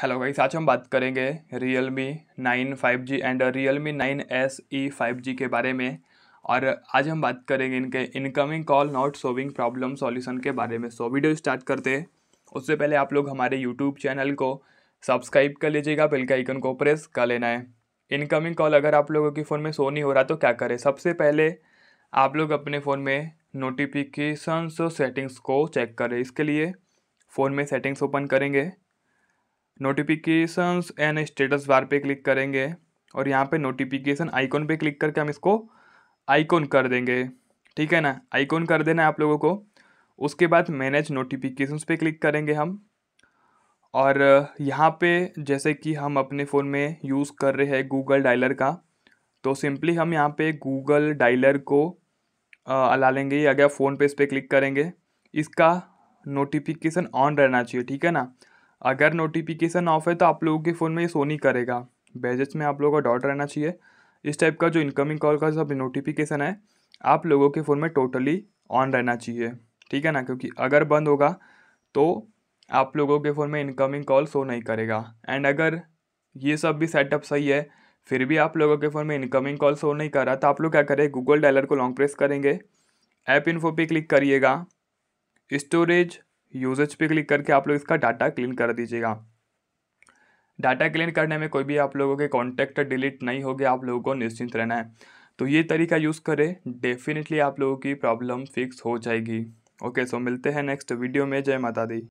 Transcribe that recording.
hello guys आज हम बात करेंगे Realme nine five G and Realme nine S E five G के बारे में और आज हम बात करेंगे इनके incoming call not showing problem solution के बारे में सो वीडियो स्टार्ट करते हैं उससे पहले आप लोग हमारे यूट्यूब चैनल को सब्सक्राइब कर लीजिएगा बिल के आइकन को प्रेस कर लेना है इनकमिंग कॉल अगर आप लोगों के फ़ोन में शो नहीं हो रहा तो क्या करें सबसे पहले आप लोग अपने फ़ोन में नोटिफिकेशंस सेटिंग्स को चेक करें इसके लिए फ़ोन में सेटिंग्स ओपन करेंगे नोटिफिकेशंस एंड स्टेटस बार पे क्लिक करेंगे और यहाँ पे नोटिफिकेशन आइकॉन पे क्लिक करके हम इसको आइकॉन कर देंगे ठीक है ना आइकॉन कर देना है आप लोगों को उसके बाद मैनेज नोटिफिकेशंस पे क्लिक करेंगे हम और यहाँ पे जैसे कि हम अपने फ़ोन में यूज़ कर रहे हैं गूगल डायलर का तो सिंपली हम यहाँ पे गूगल डायलर को ला लेंगे या गया फ़ोन पे इस पर क्लिक करेंगे इसका नोटिफिकेशन ऑन रहना चाहिए ठीक है ना अगर नोटिफिकेशन ऑफ है तो आप लोगों के फ़ोन में ये सो नहीं करेगा बैजेस में आप लोगों का डॉट रहना चाहिए इस टाइप का जो इनकमिंग कॉल का सब नोटिफिकेशन है आप लोगों के फ़ोन में टोटली ऑन रहना चाहिए ठीक है ना क्योंकि अगर बंद होगा तो आप लोगों के फ़ोन में इनकमिंग कॉल शो नहीं करेगा एंड अगर ये सब भी सेटअप सही है फिर भी आप लोगों के फ़ोन में इनकमिंग कॉल शो नहीं कर रहा तो आप लोग क्या करें गूगल डायलर को लॉन्ग प्रेस करेंगे ऐप इन्फो पे क्लिक करिएगा स्टोरेज यूजेज पे क्लिक करके आप लोग इसका डाटा क्लीन कर दीजिएगा डाटा क्लीन करने में कोई भी आप लोगों के कॉन्टैक्ट डिलीट नहीं हो आप लोगों को निश्चिंत रहना है तो ये तरीका यूज़ करें डेफिनेटली आप लोगों की प्रॉब्लम फिक्स हो जाएगी ओके सो मिलते हैं नेक्स्ट वीडियो में जय माता दी